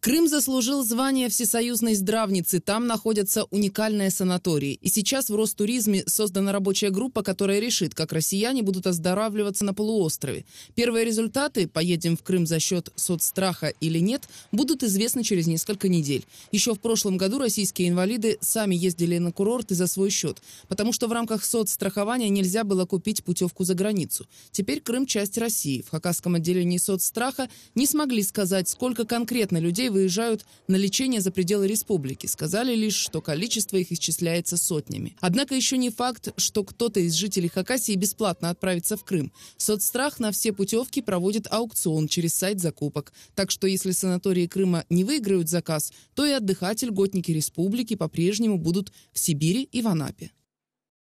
Крым заслужил звание всесоюзной здравницы. Там находятся уникальные санатории. И сейчас в Ростуризме создана рабочая группа, которая решит, как россияне будут оздоравливаться на полуострове. Первые результаты, поедем в Крым за счет соцстраха или нет, будут известны через несколько недель. Еще в прошлом году российские инвалиды сами ездили на курорты за свой счет, потому что в рамках соцстрахования нельзя было купить путевку за границу. Теперь Крым – часть России. В Хакасском отделении соцстраха не смогли сказать, сколько конкретно людей выезжают на лечение за пределы республики. Сказали лишь, что количество их исчисляется сотнями. Однако еще не факт, что кто-то из жителей Хакасии бесплатно отправится в Крым. Соцстрах на все путевки проводит аукцион через сайт закупок. Так что если санатории Крыма не выиграют заказ, то и отдыхать льготники республики по-прежнему будут в Сибири и в Анапе.